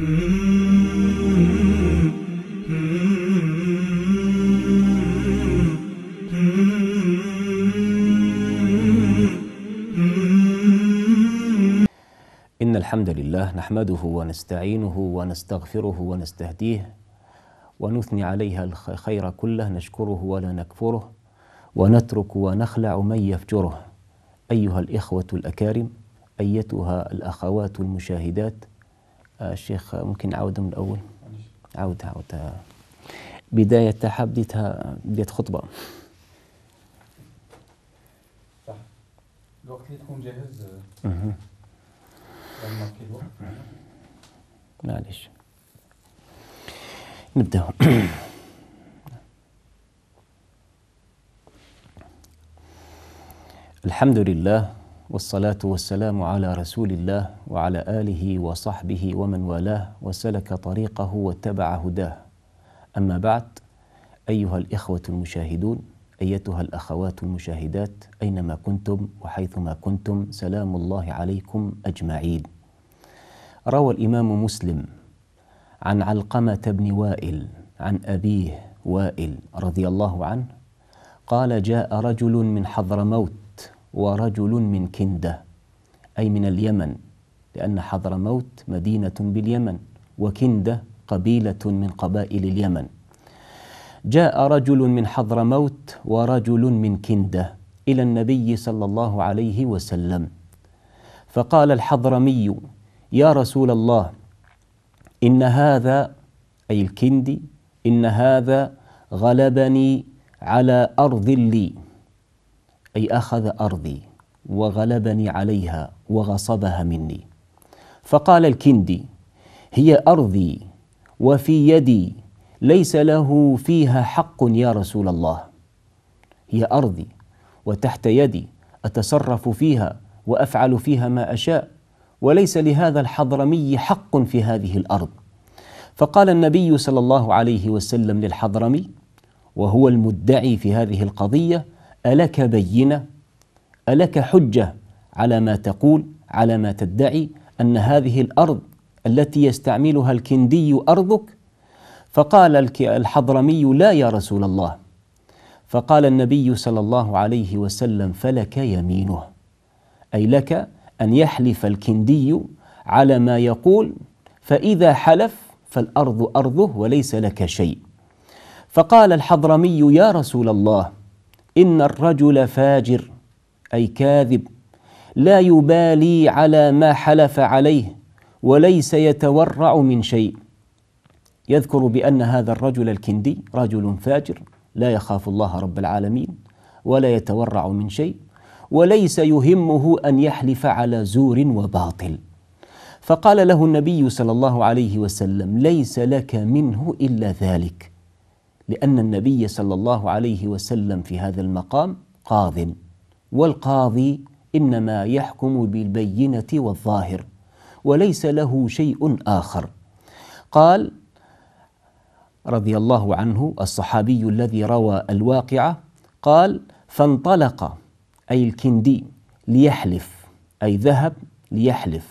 إن الحمد لله نحمده ونستعينه ونستغفره ونستهديه ونثني عليها الخير كله نشكره ولا نكفره ونترك ونخلع من يفجره أيها الإخوة الأكارم أيتها الأخوات المشاهدات الشيخ ممكن نعاودها من الاول عاودها عاودها بداية تاعها بديتها بديت خطبة صح الوقت اللي تكون جاهز معليش نبدا الحمد لله والصلاة والسلام على رسول الله وعلى آله وصحبه ومن والاه وسلك طريقه واتبع هداه أما بعد أيها الإخوة المشاهدون أيتها الأخوات المشاهدات أينما كنتم وحيثما كنتم سلام الله عليكم أجمعين روى الإمام مسلم عن علقمة بن وائل عن أبيه وائل رضي الله عنه قال جاء رجل من حضرموت ورجل من كندة أي من اليمن لأن حضرموت مدينة باليمن وكندة قبيلة من قبائل اليمن جاء رجل من حضرموت ورجل من كندة إلى النبي صلى الله عليه وسلم فقال الحضرمي يا رسول الله إن هذا أي الكندي إن هذا غلبني على أرض لي أي أخذ أرضي وغلبني عليها وغصبها مني فقال الكندي هي أرضي وفي يدي ليس له فيها حق يا رسول الله هي أرضي وتحت يدي أتصرف فيها وأفعل فيها ما أشاء وليس لهذا الحضرمي حق في هذه الأرض فقال النبي صلى الله عليه وسلم للحضرمي وهو المدعي في هذه القضية ألك بينة ألك حجة على ما تقول على ما تدعي أن هذه الأرض التي يستعملها الكندي أرضك فقال الحضرمي لا يا رسول الله فقال النبي صلى الله عليه وسلم فلك يمينه أي لك أن يحلف الكندي على ما يقول فإذا حلف فالأرض أرضه وليس لك شيء فقال الحضرمي يا رسول الله إن الرجل فاجر أي كاذب لا يبالي على ما حلف عليه وليس يتورع من شيء يذكر بأن هذا الرجل الكندي رجل فاجر لا يخاف الله رب العالمين ولا يتورع من شيء وليس يهمه أن يحلف على زور وباطل فقال له النبي صلى الله عليه وسلم ليس لك منه إلا ذلك لأن النبي صلى الله عليه وسلم في هذا المقام قاض والقاضي إنما يحكم بالبينة والظاهر وليس له شيء آخر قال رضي الله عنه الصحابي الذي روى الواقعة قال فانطلق أي الكندي ليحلف أي ذهب ليحلف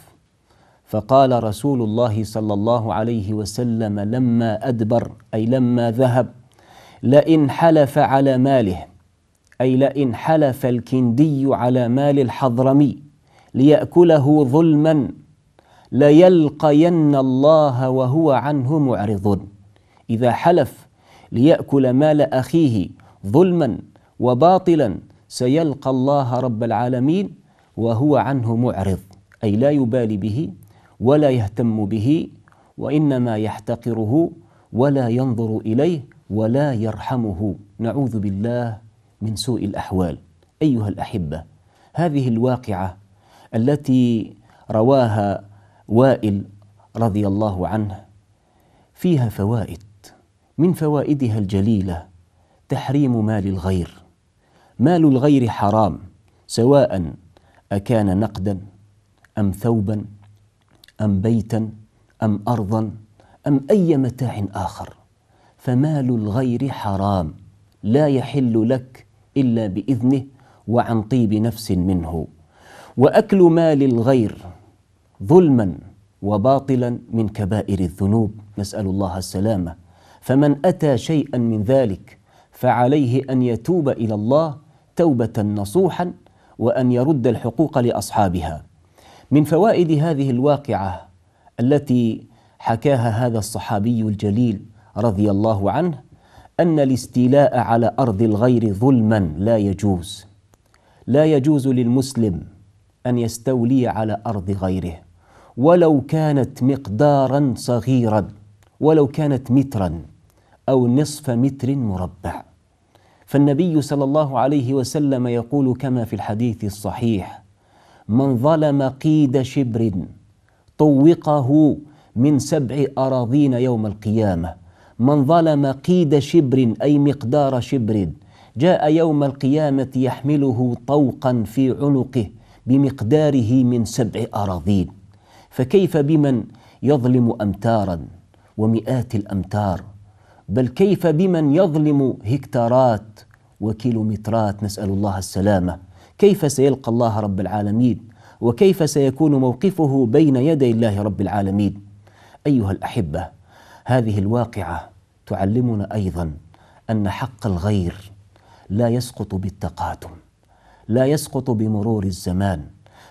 فقال رسول الله صلى الله عليه وسلم لما أدبر أي لما ذهب لئن حلف على ماله أي لئن حلف الكندي على مال الحضرمي ليأكله ظلما ليلقين الله وهو عنه معرض إذا حلف ليأكل مال أخيه ظلما وباطلا سيلقى الله رب العالمين وهو عنه معرض أي لا يبالي به ولا يهتم به وإنما يحتقره ولا ينظر إليه ولا يرحمه نعوذ بالله من سوء الاحوال ايها الاحبه هذه الواقعه التي رواها وائل رضي الله عنه فيها فوائد من فوائدها الجليله تحريم مال الغير مال الغير حرام سواء اكان نقدا ام ثوبا ام بيتا ام ارضا ام اي متاع اخر فمال الغير حرام لا يحل لك الا باذنه وعن طيب نفس منه واكل مال الغير ظلما وباطلا من كبائر الذنوب نسال الله السلامه فمن اتى شيئا من ذلك فعليه ان يتوب الى الله توبه نصوحا وان يرد الحقوق لاصحابها من فوائد هذه الواقعه التي حكاها هذا الصحابي الجليل رضي الله عنه أن الاستيلاء على أرض الغير ظلما لا يجوز لا يجوز للمسلم أن يستولي على أرض غيره ولو كانت مقدارا صغيرا ولو كانت مترا أو نصف متر مربع فالنبي صلى الله عليه وسلم يقول كما في الحديث الصحيح من ظلم قيد شبر طوقه من سبع أراضين يوم القيامة من ظلم قيد شبر أي مقدار شبر جاء يوم القيامة يحمله طوقا في عنقه بمقداره من سبع أراضين فكيف بمن يظلم أمتارا ومئات الأمتار بل كيف بمن يظلم هكتارات وكيلومترات نسأل الله السلامة كيف سيلقى الله رب العالمين وكيف سيكون موقفه بين يدي الله رب العالمين أيها الأحبة هذه الواقعة تعلمنا ايضا ان حق الغير لا يسقط بالتقادم لا يسقط بمرور الزمان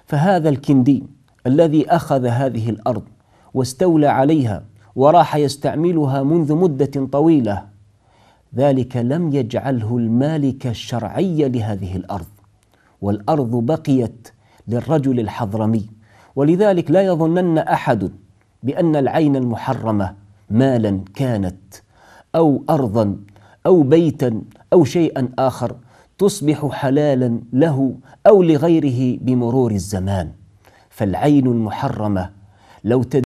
فهذا الكندي الذي اخذ هذه الارض واستولى عليها وراح يستعملها منذ مده طويله ذلك لم يجعله المالك الشرعي لهذه الارض والارض بقيت للرجل الحضرمي ولذلك لا يظنن احد بان العين المحرمه مالا كانت او ارضا او بيتا او شيئا اخر تصبح حلالا له او لغيره بمرور الزمان فالعين المحرمه لو